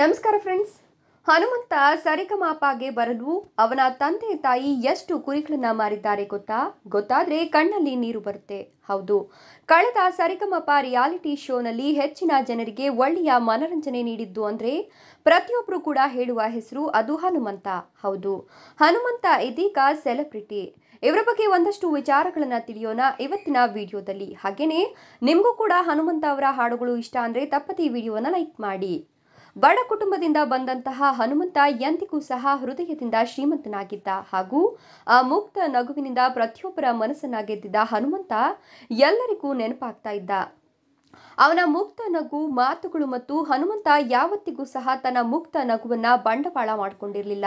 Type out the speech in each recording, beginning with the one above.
ನಮಸ್ಕಾರ ಫ್ರೆಂಡ್ಸ್ ಹನುಮಂತ ಸರಿಕಮಾಪಾಗೆ ಬರಲು ಅವನ ತಂದೆ ತಾಯಿ ಎಷ್ಟು ಕುರಿಗಳನ್ನ ಮಾರಿದ್ದಾರೆ ಗೊತ್ತಾ ಗೊತ್ತಾದ್ರೆ ಕಣ್ಣಲ್ಲಿ ನೀರು ಬರುತ್ತೆ ಹೌದು ಕಳೆದ ಸರಿಗಮಪ ರಿಯಾಲಿಟಿ ಶೋನಲ್ಲಿ ಹೆಚ್ಚಿನ ಜನರಿಗೆ ಒಳ್ಳೆಯ ಮನರಂಜನೆ ನೀಡಿದ್ದು ಅಂದರೆ ಪ್ರತಿಯೊಬ್ಬರು ಕೂಡ ಹೇಳುವ ಹೆಸರು ಅದು ಹನುಮಂತ ಹೌದು ಹನುಮಂತ ಇದೀಗ ಸೆಲೆಬ್ರಿಟಿ ಇವರ ಬಗ್ಗೆ ಒಂದಷ್ಟು ವಿಚಾರಗಳನ್ನು ತಿಳಿಯೋಣ ಇವತ್ತಿನ ವಿಡಿಯೋದಲ್ಲಿ ಹಾಗೇನೆ ನಿಮಗೂ ಕೂಡ ಹನುಮಂತ ಅವರ ಹಾಡುಗಳು ಇಷ್ಟ ಅಂದರೆ ತಪ್ಪದೇ ವಿಡಿಯೋನ ಲೈಕ್ ಮಾಡಿ ಬಡ ಕುಟುಂಬದಿಂದ ಬಂದಂತಹ ಹನುಮಂತ ಎಂದಿಗೂ ಸಹ ಹೃದಯದಿಂದ ಶ್ರೀಮಂತನಾಗಿದ್ದ ಹಾಗೂ ಆ ಮುಕ್ತ ನಗುವಿನಿಂದ ಪ್ರತಿಯೊಬ್ಬರ ಮನಸ್ಸನ್ನ ಗೆದ್ದಿದ್ದ ಹನುಮಂತ ಎಲ್ಲರಿಗೂ ನೆನಪಾಗ್ತಾ ಇದ್ದ ಅವನ ಮುಕ್ತ ನಗು ಮಾತುಗಳು ಮತ್ತು ಹನುಮಂತ ಯಾವತ್ತಿಗೂ ಸಹ ತನ್ನ ಮುಕ್ತ ನಗುವನ್ನ ಬಂಡವಾಳ ಮಾಡಿಕೊಂಡಿರಲಿಲ್ಲ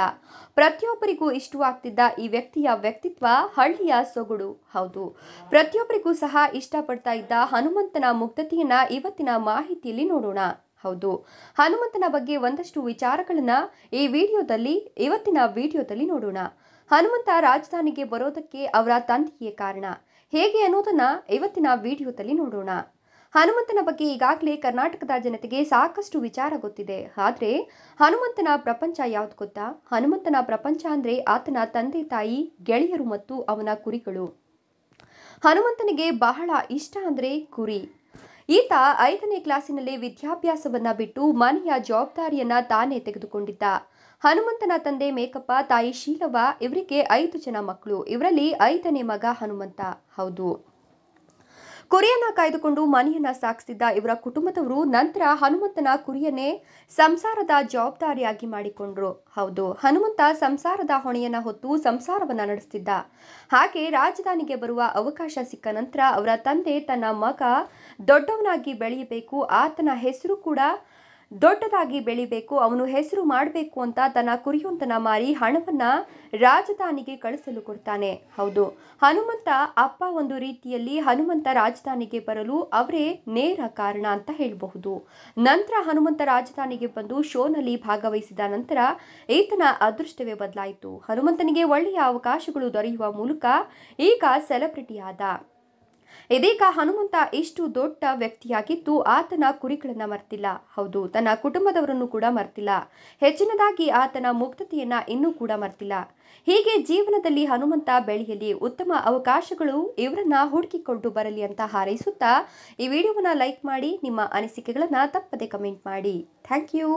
ಪ್ರತಿಯೊಬ್ಬರಿಗೂ ಇಷ್ಟವಾಗ್ತಿದ್ದ ಈ ವ್ಯಕ್ತಿಯ ವ್ಯಕ್ತಿತ್ವ ಹಳ್ಳಿಯ ಸೊಗಡು ಹೌದು ಪ್ರತಿಯೊಬ್ಬರಿಗೂ ಸಹ ಇಷ್ಟಪಡ್ತಾ ಇದ್ದ ಹನುಮಂತನ ಮುಕ್ತತೆಯನ್ನು ಇವತ್ತಿನ ಮಾಹಿತಿಯಲ್ಲಿ ನೋಡೋಣ ಹೌದು ಹನುಮಂತನ ಬಗ್ಗೆ ಒಂದಷ್ಟು ವಿಚಾರಗಳನ್ನು ಈ ವಿಡಿಯೋದಲ್ಲಿ ಇವತ್ತಿನ ವಿಡಿಯೋದಲ್ಲಿ ನೋಡೋಣ ಹನುಮಂತ ರಾಜಧಾನಿಗೆ ಬರೋದಕ್ಕೆ ಅವರ ತಂದೆಯೇ ಕಾರಣ ಹೇಗೆ ಅನ್ನೋದನ್ನ ಇವತ್ತಿನ ವಿಡಿಯೋದಲ್ಲಿ ನೋಡೋಣ ಹನುಮಂತನ ಬಗ್ಗೆ ಈಗಾಗಲೇ ಕರ್ನಾಟಕದ ಜನತೆಗೆ ಸಾಕಷ್ಟು ವಿಚಾರ ಗೊತ್ತಿದೆ ಆದರೆ ಹನುಮಂತನ ಪ್ರಪಂಚ ಯಾವ್ದು ಗೊತ್ತಾ ಹನುಮಂತನ ಪ್ರಪಂಚ ಅಂದರೆ ಆತನ ತಂದೆ ತಾಯಿ ಗೆಳೆಯರು ಮತ್ತು ಅವನ ಕುರಿಗಳು ಹನುಮಂತನಿಗೆ ಬಹಳ ಇಷ್ಟ ಅಂದರೆ ಕುರಿ ಈತ ಐದನೇ ಕ್ಲಾಸಿನಲ್ಲಿ ವಿದ್ಯಾಭ್ಯಾಸವನ್ನ ಬಿಟ್ಟು ಮನೆಯ ಜವಾಬ್ದಾರಿಯನ್ನ ತಾನೇ ತೆಗೆದುಕೊಂಡಿದ್ದ ಹನುಮಂತನ ತಂದೆ ಮೇಕಪ್ಪ ತಾಯಿ ಶೀಲವ ಇವರಿಗೆ ಐದು ಜನ ಮಕ್ಕಳು ಇವರಲ್ಲಿ ಐದನೇ ಮಗ ಹನುಮಂತ ಹೌದು ಕುರಿಯನ್ನ ಕಾಯ್ದುಕೊಂಡು ಮನೆಯನ್ನ ಸಾಗಿಸಿದ್ದ ಇವರ ಕುಟುಂಬದವರು ನಂತರ ಹನುಮಂತನ ಕುರಿಯನ್ನೇ ಸಂಸಾರದ ಜವಾಬ್ದಾರಿಯಾಗಿ ಮಾಡಿಕೊಂಡ್ರು ಹೌದು ಹನುಮಂತ ಸಂಸಾರದ ಹೊಣೆಯನ್ನ ಹೊತ್ತು ಸಂಸಾರವನ್ನ ನಡೆಸ್ತಿದ್ದ ಹಾಗೆ ರಾಜಧಾನಿಗೆ ಬರುವ ಅವಕಾಶ ಸಿಕ್ಕ ನಂತರ ಅವರ ತಂದೆ ತನ್ನ ಮಗ ದೊಡ್ಡವನಾಗಿ ಬೆಳೆಯಬೇಕು ಆತನ ಹೆಸರು ಕೂಡ ದೊಡ್ಡದಾಗಿ ಬೆಳಿಬೇಕು ಅವನು ಹೆಸರು ಮಾಡಬೇಕು ಅಂತ ತನ್ನ ಕುರಿಯೊಂತನ ಮಾರಿ ಹಣವನ್ನು ರಾಜಧಾನಿಗೆ ಕಳಿಸಲು ಕೊಡ್ತಾನೆ ಹೌದು ಹನುಮಂತ ಅಪ್ಪ ಒಂದು ರೀತಿಯಲ್ಲಿ ಹನುಮಂತ ರಾಜಧಾನಿಗೆ ಬರಲು ಅವರೇ ನೇರ ಕಾರಣ ಅಂತ ಹೇಳಬಹುದು ನಂತರ ಹನುಮಂತ ರಾಜಧಾನಿಗೆ ಬಂದು ಶೋನಲ್ಲಿ ಭಾಗವಹಿಸಿದ ನಂತರ ಈತನ ಅದೃಷ್ಟವೇ ಬದಲಾಯಿತು ಹನುಮಂತನಿಗೆ ಒಳ್ಳೆಯ ಅವಕಾಶಗಳು ದೊರೆಯುವ ಮೂಲಕ ಈಗ ಸೆಲೆಬ್ರಿಟಿ ಆದ ಇದೀಗ ಹನುಮಂತ ಇಷ್ಟು ದೊಡ್ಡ ವ್ಯಕ್ತಿಯಾಗಿದ್ದು ಆತನ ಕುರಿಗಳನ್ನು ಮರ್ತಿಲ್ಲ ಹೌದು ತನ್ನ ಕುಟುಂಬದವರನ್ನು ಕೂಡ ಮರ್ತಿಲ್ಲ ಹೆಚ್ಚಿನದಾಗಿ ಆತನ ಮುಕ್ತತೆಯನ್ನು ಇನ್ನೂ ಕೂಡ ಮರ್ತಿಲ್ಲ ಹೀಗೆ ಜೀವನದಲ್ಲಿ ಹನುಮಂತ ಬೆಳೆಯಲಿ ಉತ್ತಮ ಅವಕಾಶಗಳು ಇವರನ್ನ ಹುಡುಕಿಕೊಂಡು ಬರಲಿ ಅಂತ ಹಾರೈಸುತ್ತಾ ಈ ವಿಡಿಯೋವನ್ನ ಲೈಕ್ ಮಾಡಿ ನಿಮ್ಮ ಅನಿಸಿಕೆಗಳನ್ನು ತಪ್ಪದೆ ಕಮೆಂಟ್ ಮಾಡಿ ಥ್ಯಾಂಕ್ ಯು